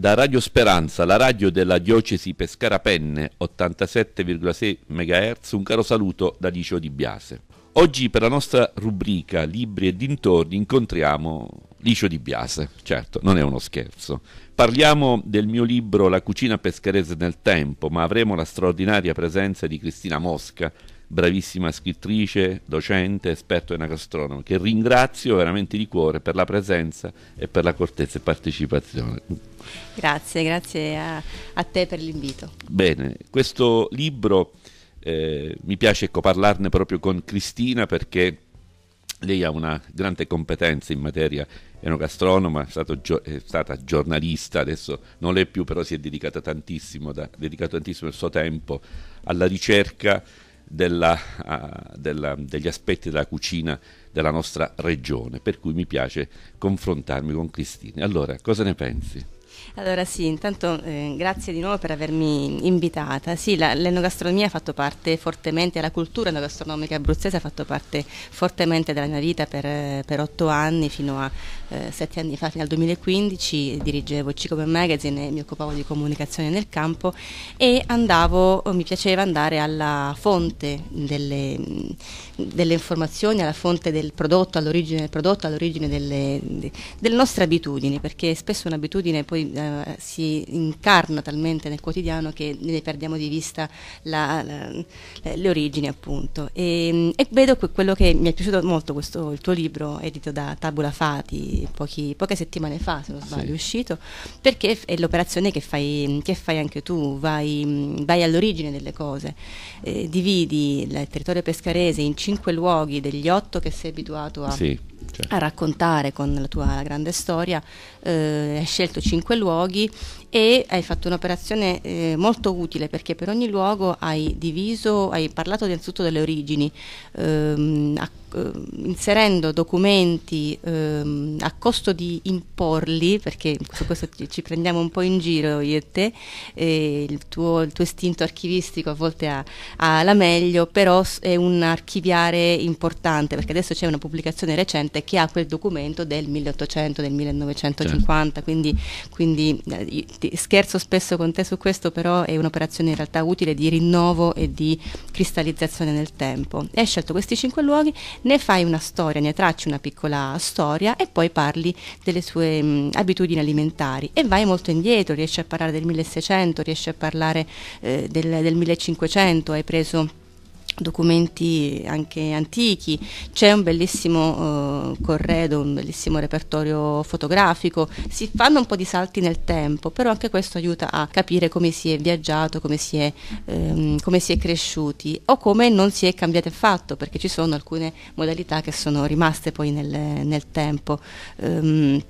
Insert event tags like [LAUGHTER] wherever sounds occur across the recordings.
da Radio Speranza, la radio della diocesi Pescara Penne, 87,6 MHz, un caro saluto da Licio Di Biase. Oggi per la nostra rubrica Libri e dintorni incontriamo Licio Di Biase, certo, non è uno scherzo. Parliamo del mio libro La cucina pescarese nel tempo, ma avremo la straordinaria presenza di Cristina Mosca, bravissima scrittrice, docente, esperto in che ringrazio veramente di cuore per la presenza e per la cortezza e partecipazione. Grazie, grazie a, a te per l'invito. Bene, questo libro eh, mi piace ecco, parlarne proprio con Cristina perché lei ha una grande competenza in materia enogastronoma, è, gio- è, stata giornalista, adesso non l'è più, però si è dedicata tantissimo, da, dedicato tantissimo il suo tempo alla ricerca della, uh, della, degli aspetti della cucina della nostra regione, per cui mi piace confrontarmi con Cristina. Allora, cosa ne pensi? Allora sì, intanto eh, grazie di nuovo per avermi invitata. Sì, l'enogastronomia ha fatto parte fortemente, la cultura enogastronomica abruzzese ha fatto parte fortemente della mia vita per, eh, per otto anni, fino a eh, sette anni fa, fino al 2015, dirigevo Cicobe Magazine e mi occupavo di comunicazione nel campo e andavo, oh, mi piaceva andare alla fonte delle, delle informazioni, alla fonte del prodotto, all'origine del prodotto, all'origine delle, delle nostre abitudini, perché spesso un'abitudine poi eh, si incarna talmente nel quotidiano che ne perdiamo di vista la, la, le origini appunto. E, e vedo que quello che mi è piaciuto molto, questo, il tuo libro edito da Tabula Fati pochi, poche settimane fa, se non sbaglio, sì. è uscito, perché è l'operazione che fai, che fai, anche tu, vai, vai all'origine delle cose, eh, dividi il territorio pescarese in cinque luoghi degli otto che sei abituato a... Sì certo. a raccontare con la tua grande storia, eh, hai scelto cinque luoghi e hai fatto un'operazione eh, molto utile perché per ogni luogo hai diviso, hai parlato innanzitutto delle origini, ehm, a Ehm, inserendo documenti ehm, a costo di imporli, perché su questo ci, ci, prendiamo un po' in giro io e te, e il, tuo, il, tuo, istinto archivistico a volte ha, ha, la meglio, però è un archiviare importante, perché adesso c'è una pubblicazione recente che ha quel documento del 1800, del 1950, certo. quindi, quindi eh, scherzo spesso con te su questo, però è un'operazione in realtà utile di rinnovo e di cristallizzazione nel tempo. E hai scelto questi cinque luoghi ne fai una storia, ne tracci una piccola storia e poi parli delle sue mh, mm, abitudini alimentari e vai molto indietro, riesci a parlare del 1600, riesci a parlare eh, del, del 1500, hai preso documenti anche antichi, c'è un bellissimo eh, corredo, un bellissimo repertorio fotografico, si fanno un po' di salti nel tempo, però anche questo aiuta a capire come si è viaggiato, come si è, ehm, come si è cresciuti o come non si è cambiato affatto, perché ci sono alcune modalità che sono rimaste poi nel, nel tempo. Um,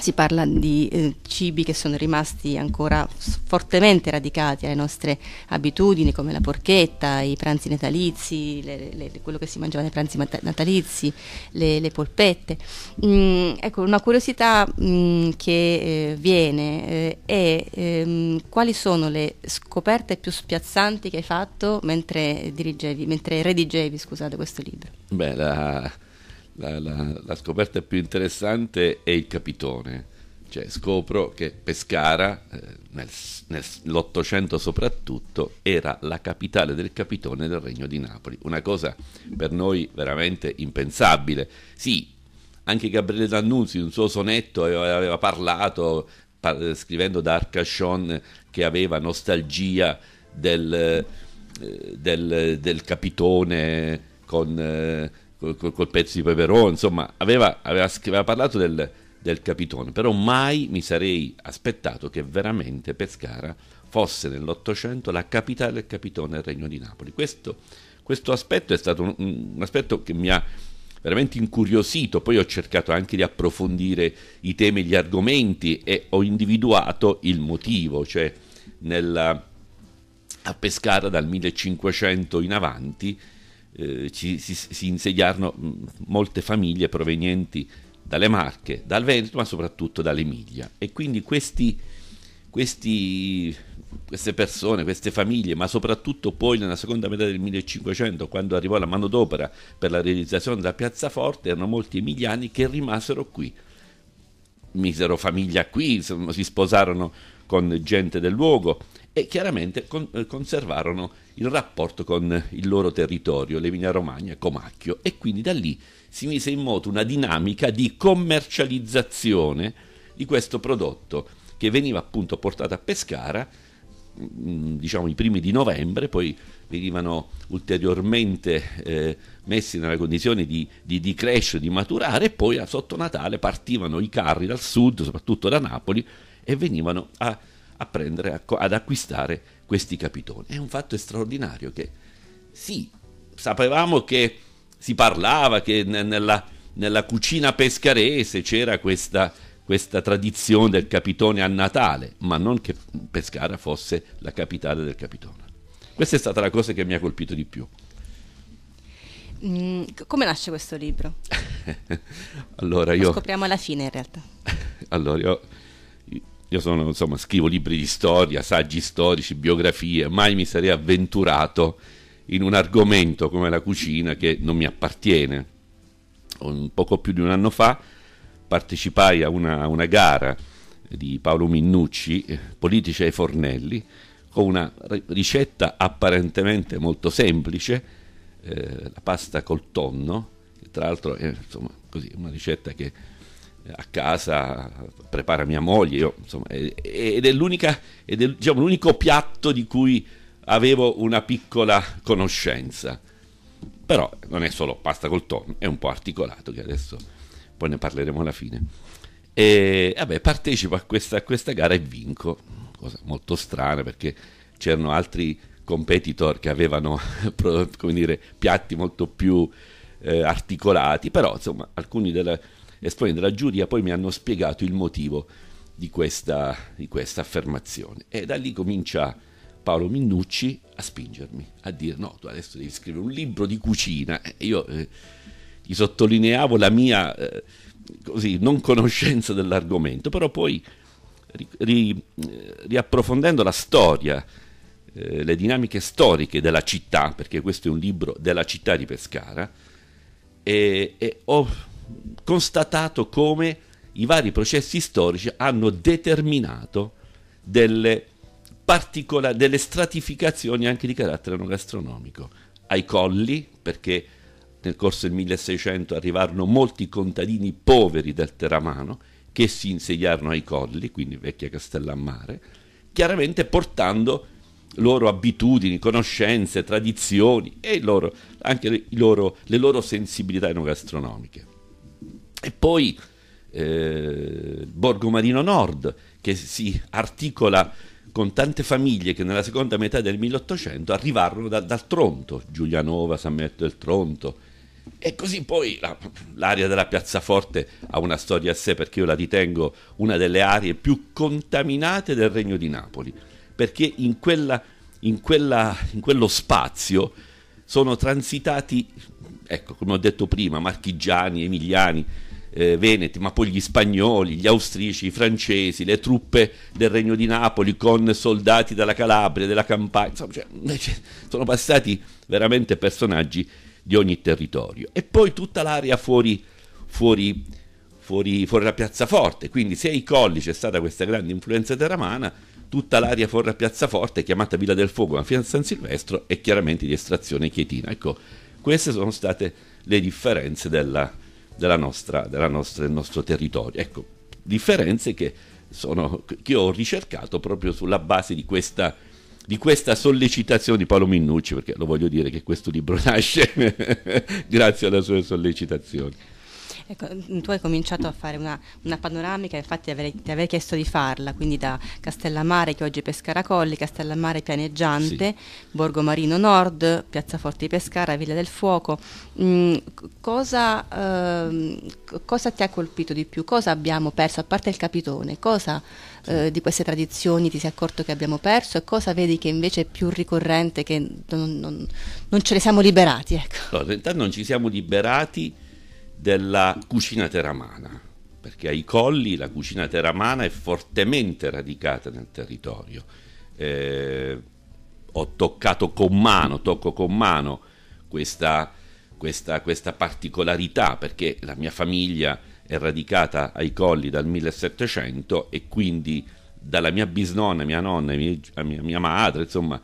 si parla di eh, cibi che sono rimasti ancora fortemente radicati alle nostre abitudini come la porchetta, i pranzi natalizi, le, le, quello che si mangiava nei pranzi natalizi, le, le polpette. Mm, ecco, una curiosità mm, che eh, viene eh, è ehm, quali sono le scoperte più spiazzanti che hai fatto mentre, dirigevi, mentre redigevi scusate, questo libro? Beh, la la, la, la scoperta più interessante è il Capitone. Cioè, scopro che Pescara, eh, nel, nell'Ottocento soprattutto, era la capitale del Capitone del Regno di Napoli. Una cosa per noi veramente impensabile. Sì, anche Gabriele D'Annunzi in un suo sonetto aveva, eh, aveva parlato, par- scrivendo da Arcachon, che aveva nostalgia del, eh, del, del Capitone con... Eh, col, col, pezzo di peperone, insomma, aveva, aveva, aveva parlato del, del Capitone, però mai mi sarei aspettato che veramente Pescara fosse nell'Ottocento la capitale del Capitone del Regno di Napoli. Questo, questo aspetto è stato un, un, aspetto che mi ha veramente incuriosito, poi ho cercato anche di approfondire i temi e gli argomenti e ho individuato il motivo, cioè nella, a Pescara dal 1500 in avanti eh, ci, si, si insediarono mm, molte famiglie provenienti dalle Marche, dal Veneto, ma soprattutto dall'Emilia. E quindi questi, questi, queste persone, queste famiglie, ma soprattutto poi nella seconda metà del 1500, quando arrivò la manodopera per la realizzazione della piazzaforte, erano molti emiliani che rimasero qui. Misero famiglia qui, si sposarono con gente del luogo e chiaramente con, eh, conservarono il rapporto con il loro territorio, l'Emilia Romagna, Comacchio, e quindi da lì si mise in moto una dinamica di commercializzazione di questo prodotto che veniva appunto portato a Pescara, mm, diciamo i primi di novembre, poi venivano ulteriormente eh, messi nella condizione di, di, di crescere, di maturare e poi sotto Natale partivano i carri dal sud, soprattutto da Napoli, e venivano a a prendere, ad acquistare questi capitoni. È un fatto straordinario che sì, sapevamo che si parlava che nella, nella cucina pescarese c'era questa, questa tradizione del capitone a Natale, ma non che Pescara fosse la capitale del capitone. Questa è stata la cosa che mi ha colpito di più. Mm, come nasce questo libro? [LAUGHS] allora, io... Lo scopriamo alla fine in realtà. [LAUGHS] allora, io io sono, insomma, scrivo libri di storia, saggi storici, biografie, mai mi sarei avventurato in un argomento come la cucina che non mi appartiene. Un poco più di un anno fa partecipai a una, una gara di Paolo Minnucci, Politici ai fornelli, con una ricetta apparentemente molto semplice, eh, la pasta col tonno, che tra l'altro è insomma, così, una ricetta che a casa prepara mia moglie, io, insomma, ed è, ed è diciamo, l'unico piatto di cui avevo una piccola conoscenza. Però non è solo pasta col tonno, è un po' articolato che adesso poi ne parleremo alla fine. E vabbè, partecipo a questa, a questa gara e vinco, cosa molto strana perché c'erano altri competitor che avevano [LAUGHS] dire, piatti molto più eh, articolati, però insomma alcuni della, esponenti della giuria poi mi hanno spiegato il motivo di questa, di questa affermazione. E da lì comincia Paolo Minnucci a spingermi, a dire no, tu adesso devi scrivere un libro di cucina. E io eh, gli sottolineavo la mia eh, così, non conoscenza dell'argomento, però poi ri, ri, riapprofondendo la storia, eh, le dinamiche storiche della città, perché questo è un libro della città di Pescara, e, e ho constatato come i vari processi storici hanno determinato delle, particola- delle stratificazioni anche di carattere non gastronomico. Ai colli, perché nel corso del 1600 arrivarono molti contadini poveri del Teramano che si insediarono ai colli, quindi vecchia Castellammare, chiaramente portando loro abitudini, conoscenze, tradizioni e loro, anche loro, le loro sensibilità enogastronomiche. E poi eh, Borgo Marino Nord, che si articola con tante famiglie che nella seconda metà del 1800 arrivarono da, dal Tronto, Giulianova, San Metto del Tronto. E così poi la, l'area della piazzaforte ha una storia a sé perché io la ritengo una delle aree più contaminate del Regno di Napoli, perché in, quella, in, quella, in quello spazio sono transitati, ecco, come ho detto prima, marchigiani, emiliani, eh, veneti, ma poi gli spagnoli, gli austrici, i francesi, le truppe del Regno di Napoli con soldati dalla Calabria, della Campania, insomma, cioè, [LAUGHS] sono passati veramente personaggi di ogni territorio. E poi tutta l'area fuori, fuori, fuori, fuori la piazzaforte, quindi se ai colli c'è stata questa grande influenza teramana, tutta l'area fuori a Piazzaforte, chiamata Villa del Fuoco, ma fino a San Silvestro, è chiaramente di estrazione chietina. Ecco, queste sono state le differenze della, della nostra, della nostra, del nostro territorio. Ecco, differenze che, sono, che ho ricercato proprio sulla base di questa, di questa sollecitazione di Paolo Minnucci, perché lo voglio dire che questo libro [LAUGHS] nasce [LAUGHS] grazie alla sua sollecitazione. Ecco, mm, tu hai cominciato a fare una, una panoramica, infatti avrei, ti avrei chiesto di farla, quindi da Castellammare che oggi è Pescara Colli, Castellammare pianeggiante, sì. Borgo Marino Nord, Piazzaforte di Pescara, Villa del Fuoco. Mm, cosa, eh, cosa, ti ha colpito di più? Cosa abbiamo perso, a parte il Capitone? Cosa eh, di queste tradizioni ti sei accorto che abbiamo perso e cosa vedi che invece è più ricorrente, che non, non, non ce ne siamo liberati? Ecco. No, in realtà non ci siamo liberati della cucina teramana, perché ai colli la cucina teramana è fortemente radicata nel territorio. Eh, ho toccato con mano, tocco con mano questa, questa, questa particolarità, perché la mia famiglia è radicata ai colli dal 1700 e quindi dalla mia bisnonna, mia nonna, mia, mia madre, insomma,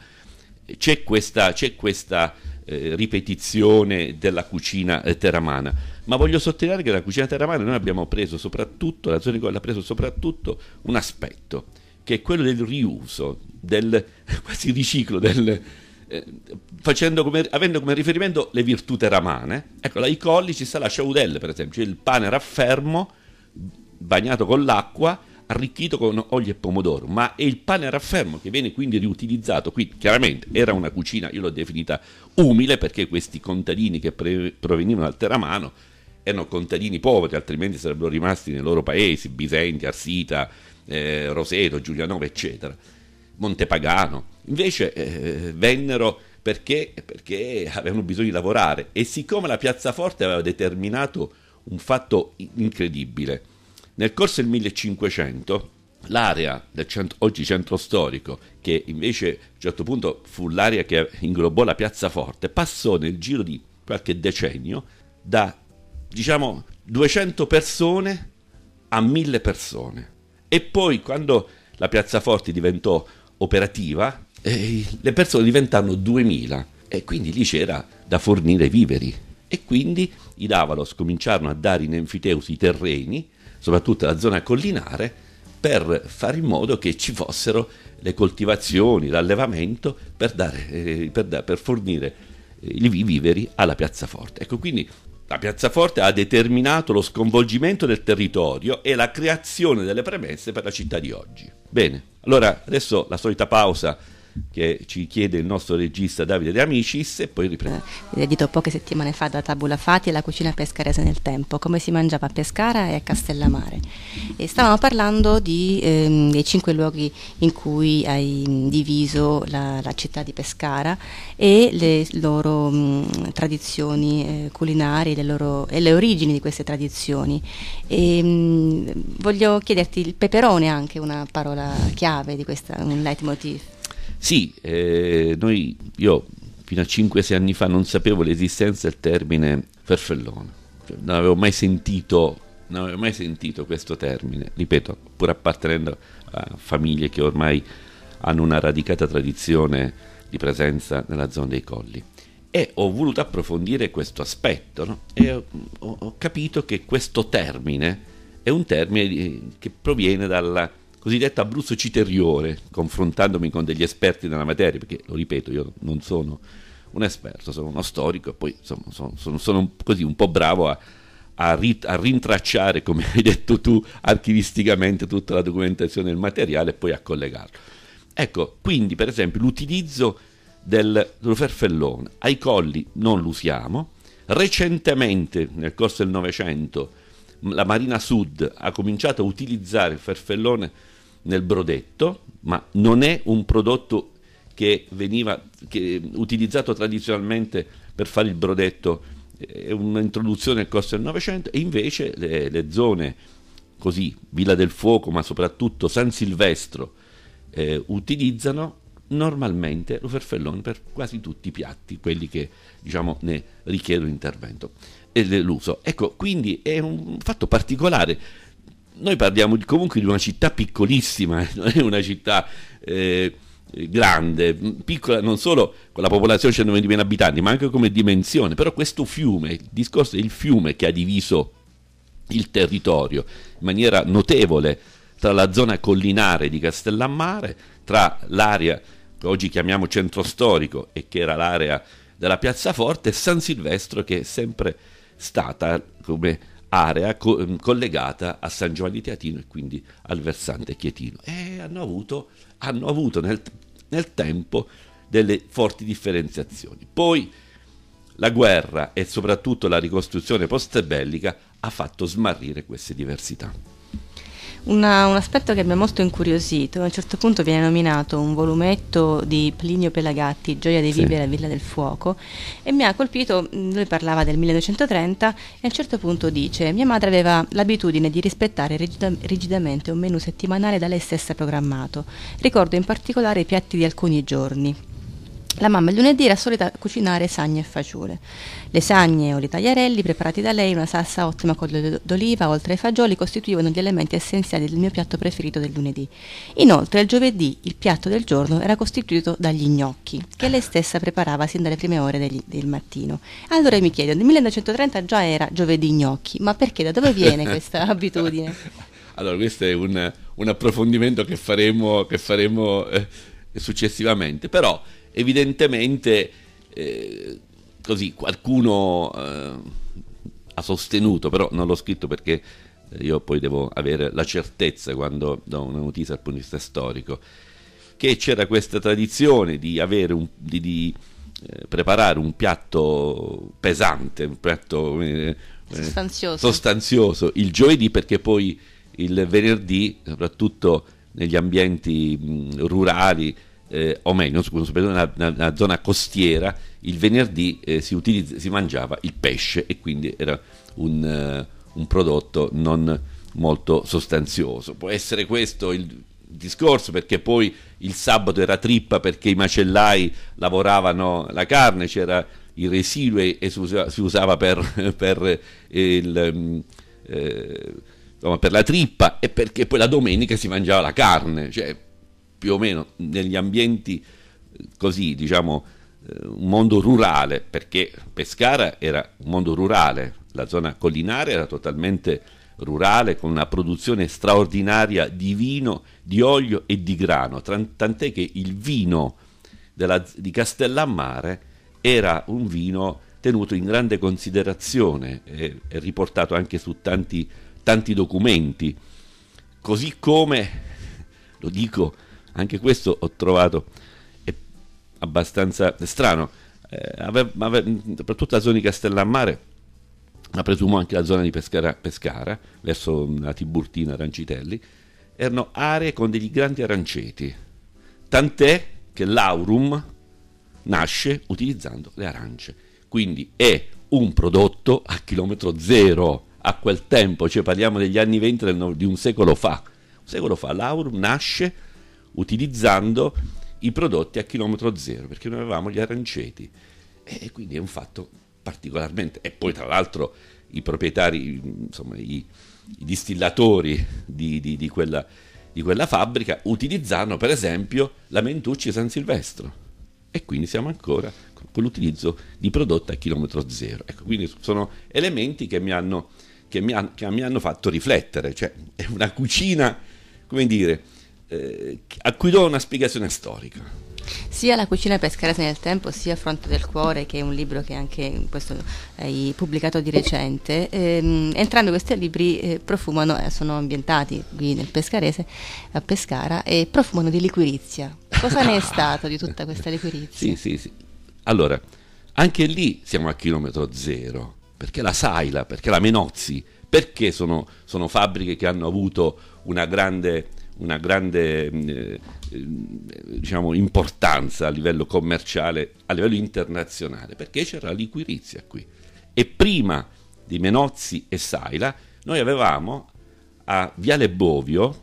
c'è questa, c'è questa eh, ripetizione della cucina eh, teramana, ma voglio sottolineare che la cucina teramana noi abbiamo preso soprattutto, la zona ha preso soprattutto un aspetto, che è quello del riuso, del [LAUGHS] quasi riciclo, del, eh, come, avendo come riferimento le virtù teramane. Ecco, ai colli ci sta la chaudelle, per esempio, cioè il pane raffermo bagnato con l'acqua, arricchito con olio e pomodoro, ma è il pane raffermo che viene quindi riutilizzato. Qui chiaramente era una cucina, io l'ho definita umile perché questi contadini che pre- provenivano dal Teramano erano contadini poveri, altrimenti sarebbero rimasti nei loro paesi, Bisenti, Arsita, eh, Roseto, Giulianova, eccetera, Montepagano. Invece eh, vennero perché, perché avevano bisogno di lavorare e siccome la piazza forte aveva determinato un fatto incredibile, nel corso del 1500 l'area del centro, oggi centro storico, che invece a un certo punto fu l'area che inglobò la piazza forte, passò nel giro di qualche decennio da diciamo 200 persone a 1000 persone. E poi quando la piazza forte diventò operativa, eh, le persone diventarono 2000 e quindi lì c'era da fornire viveri. E quindi i Davalos cominciarono a dare in enfiteusi i terreni soprattutto la zona collinare, per fare in modo che ci fossero le coltivazioni, l'allevamento per, dare, eh, per, da, per fornire eh, i viveri alla piazza forte. Ecco, quindi la piazza forte ha determinato lo sconvolgimento del territorio e la creazione delle premesse per la città di oggi. Bene, allora adesso la solita pausa che ci chiede il nostro regista Davide De Amicis e poi riprende. Eh, edito poche settimane fa da Tabula Fati e la cucina pescarese nel tempo, come si mangiava a Pescara e a Castellamare. E stavamo parlando di, ehm, dei cinque luoghi in cui hai diviso la, la città di Pescara e le loro mh, mm, tradizioni eh, culinarie loro, e le origini di queste tradizioni. E, mh, mm, voglio chiederti il peperone anche una parola chiave di questa, un leitmotiv. Sì, eh, noi, io fino a 5-6 anni fa non sapevo l'esistenza del termine farfellone, cioè, non avevo mai sentito non avevo mai sentito questo termine, ripeto, pur appartenendo a famiglie che ormai hanno una radicata tradizione di presenza nella zona dei colli. E ho voluto approfondire questo aspetto no? e ho, ho, capito che questo termine è un termine che proviene dalla cosiddetta Abruzzo Citeriore, confrontandomi con degli esperti della materia, perché lo ripeto, io non sono un esperto, sono uno storico e poi insomma, sono, sono, sono così un po' bravo a, a, rit- a, rintracciare, come hai detto tu, archivisticamente tutta la documentazione del materiale e poi a collegarlo. Ecco, quindi per esempio l'utilizzo del, dello ferfellone ai colli non lo usiamo, recentemente nel corso del Novecento la Marina Sud ha cominciato a utilizzare il ferfellone nel brodetto, ma non è un prodotto che veniva che utilizzato tradizionalmente per fare il brodetto, eh, è un'introduzione al costo del Novecento e invece le, le, zone così, Villa del Fuoco, ma soprattutto San Silvestro, eh, utilizzano normalmente l'uferfellone per quasi tutti i piatti, quelli che diciamo, ne richiedono intervento e l'uso. Ecco, quindi è un fatto particolare noi parliamo comunque di una città piccolissima, [LAUGHS] non è una città eh, grande, piccola non solo con la popolazione di 120.000 abitanti, ma anche come dimensione, però questo fiume, il discorso è il fiume che ha diviso il territorio in maniera notevole tra la zona collinare di Castellammare, tra l'area che oggi chiamiamo centro storico e che era l'area della Piazza Forte, e San Silvestro che è sempre stata come area co- ehm, collegata a San Giovanni Teatino e quindi al versante chietino. E hanno avuto, hanno avuto nel, nel tempo delle forti differenziazioni. Poi la guerra e soprattutto la ricostruzione post-bellica ha fatto smarrire queste diversità. Una, un aspetto che mi ha molto incuriosito, a un certo punto viene nominato un volumetto di Plinio Pelagatti, Gioia dei sì. Vivi alla Villa del Fuoco, e mi ha colpito, lui parlava del 1930 e a un certo punto dice, mia madre aveva l'abitudine di rispettare rigida, rigidamente un menù settimanale da lei stessa programmato, ricordo in particolare i piatti di alcuni giorni. La mamma il lunedì era solita cucinare sagne e fagiole. Le sagne o i tagliarelli preparati da lei, una salsa ottima con l'olio d'oliva, oltre ai fagioli, costituivano gli elementi essenziali del mio piatto preferito del lunedì. Inoltre, il giovedì, il piatto del giorno era costituito dagli gnocchi, che lei stessa preparava sin dalle prime ore degli, del mattino. Allora mi chiedo, nel 1930 già era giovedì gnocchi, ma perché? Da dove viene questa [LAUGHS] abitudine? Allora, questo è un, un approfondimento che faremo, che faremo eh, successivamente, però evidentemente eh, così qualcuno eh, ha sostenuto, però non l'ho scritto perché eh, io poi devo avere la certezza quando do una notizia dal punto di vista storico, che c'era questa tradizione di, un, di, di eh, preparare un piatto pesante, un piatto eh, sostanzioso. sostanzioso. il giovedì perché poi il venerdì, soprattutto negli ambienti mh, mm, rurali, eh, o meglio, soprattutto nella, nella, zona costiera, il venerdì eh, si, utilizza, si, mangiava il pesce e quindi era un, uh, un, prodotto non molto sostanzioso. Può essere questo il discorso perché poi il sabato era trippa perché i macellai lavoravano la carne, c'era i residui e, si, usava, si usava, per, [LAUGHS] per eh, il... Mm, eh, per la trippa e perché poi la domenica si mangiava la carne, cioè più o meno negli ambienti eh, così, diciamo, eh, un mondo rurale, perché Pescara era un mondo rurale, la zona collinare era totalmente rurale con una produzione straordinaria di vino, di olio e di grano, tant'è che il vino della, di Castellammare era un vino tenuto in grande considerazione e, e riportato anche su tanti, tanti documenti, così come, lo dico anche questo ho trovato eh, abbastanza strano. Eh, ave, ave, soprattutto la zona di Castellammare, ma presumo anche la zona di Pescara, Pescara verso la Tiburtina, Arancitelli, erano aree con degli grandi aranceti. Tant'è che l'aurum nasce utilizzando le arance. Quindi è un prodotto a chilometro zero a quel tempo, cioè parliamo degli anni 20 del, di un secolo fa. Un secolo fa l'aurum nasce utilizzando i prodotti a chilometro zero, perché noi avevamo gli aranceti. E quindi è un fatto particolarmente... E poi tra l'altro i proprietari, insomma i, i distillatori di, di, di, quella, di quella fabbrica utilizzano per esempio la Mentucci San Silvestro. E quindi siamo ancora con l'utilizzo di prodotti a chilometro zero. Ecco, quindi sono elementi che mi hanno, che mi, ha, che mi hanno fatto riflettere, cioè è una cucina, come dire, eh, a cui do una spiegazione storica. Sia la cucina pescarese nel tempo, sia Fronte del cuore, che è un libro che anche questo hai pubblicato di recente, ehm, entrambi questi libri eh, profumano, eh, sono ambientati qui nel pescarese, a Pescara, e profumano di liquirizia. Cosa ne è [LAUGHS] stato di tutta questa liquirizia? Sì, sì, sì. Allora, anche lì siamo a chilometro zero, perché la Saila, perché la Menozzi, perché sono, sono fabbriche che hanno avuto una grande una grande mm, eh, diciamo, importanza a livello commerciale, a livello internazionale, perché c'era la liquirizia qui. E prima di Menozzi e Saila, noi avevamo a Viale Bovio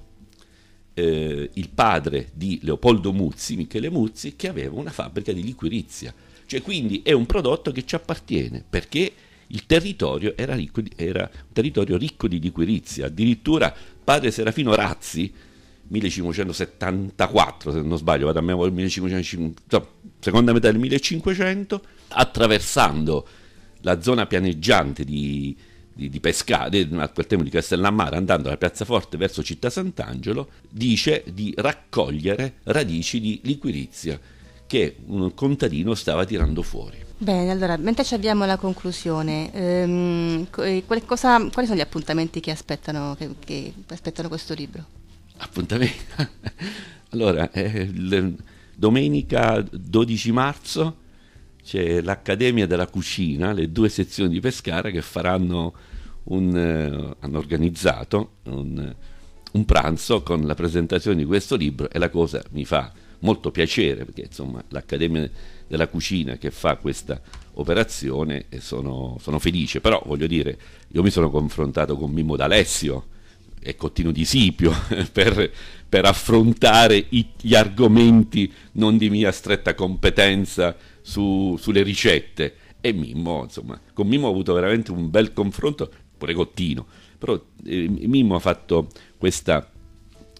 eh, il padre di Leopoldo Muzzi, Michele Muzzi, che aveva una fabbrica di liquirizia. Cioè, quindi è un prodotto che ci appartiene, perché il territorio era, ricco di, era un territorio ricco di liquirizia. Addirittura padre Serafino Razzi, 1574, se non sbaglio, vado a memoria, 1500, seconda metà del 1500, attraversando la zona pianeggiante di, di, di Pescade, a quel tempo di Castellammare, andando piazza forte verso Città Sant'Angelo, dice di raccogliere radici di liquirizia che un contadino stava tirando fuori. Bene, allora, mentre ci abbiamo la conclusione, ehm, eh, cosa, quali sono gli appuntamenti che aspettano, che, che aspettano questo libro? Appuntamento. [LAUGHS] Allora, eh, domenica 12 marzo c'è l'Accademia della Cucina, le due sezioni di Pescara che faranno un, eh, hanno organizzato un, un pranzo con la presentazione di questo libro e la cosa mi fa molto piacere perché insomma l'Accademia della Cucina che fa questa operazione e eh, sono, sono, felice, però voglio dire, io mi sono confrontato con Mimmo D'Alessio e Cottino di Sipio [LAUGHS] per, per affrontare i, gli argomenti non di mia stretta competenza su, sulle ricette. E Mimmo, insomma, con Mimmo ho avuto veramente un bel confronto, pure Cottino, però eh, Mimmo ha fatto questa,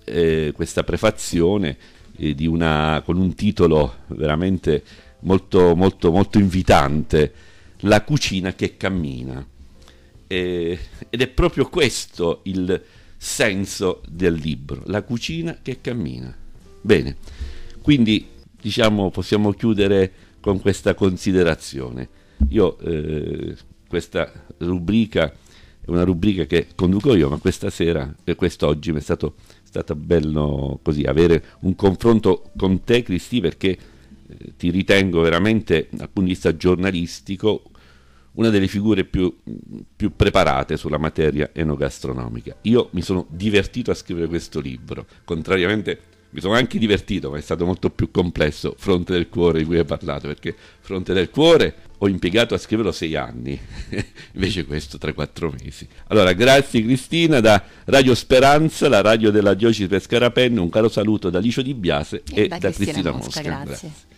eh, questa prefazione eh, una, con un titolo veramente molto, molto, molto invitante, La cucina che cammina. Eh, ed è proprio questo il senso del libro, la cucina che cammina. Bene, quindi diciamo possiamo chiudere con questa considerazione. Io eh, questa rubrica è una rubrica che conduco io, ma questa sera e quest'oggi mi è stato, stato bello così avere un confronto con te Cristi perché eh, ti ritengo veramente dal punto di vista giornalistico una delle figure più, più, preparate sulla materia enogastronomica. Io mi sono divertito a scrivere questo libro, contrariamente mi sono anche divertito, ma è stato molto più complesso Fronte del Cuore di cui hai parlato, perché Fronte del Cuore ho impiegato a scriverlo sei anni, [LAUGHS] invece questo tra quattro mesi. Allora, grazie Cristina da Radio Speranza, la radio della Diocesi Pescara un caro saluto da Licio Di Biase e, e da, da, Cristina, Cristina Mosca. Mosca grazie. grazie.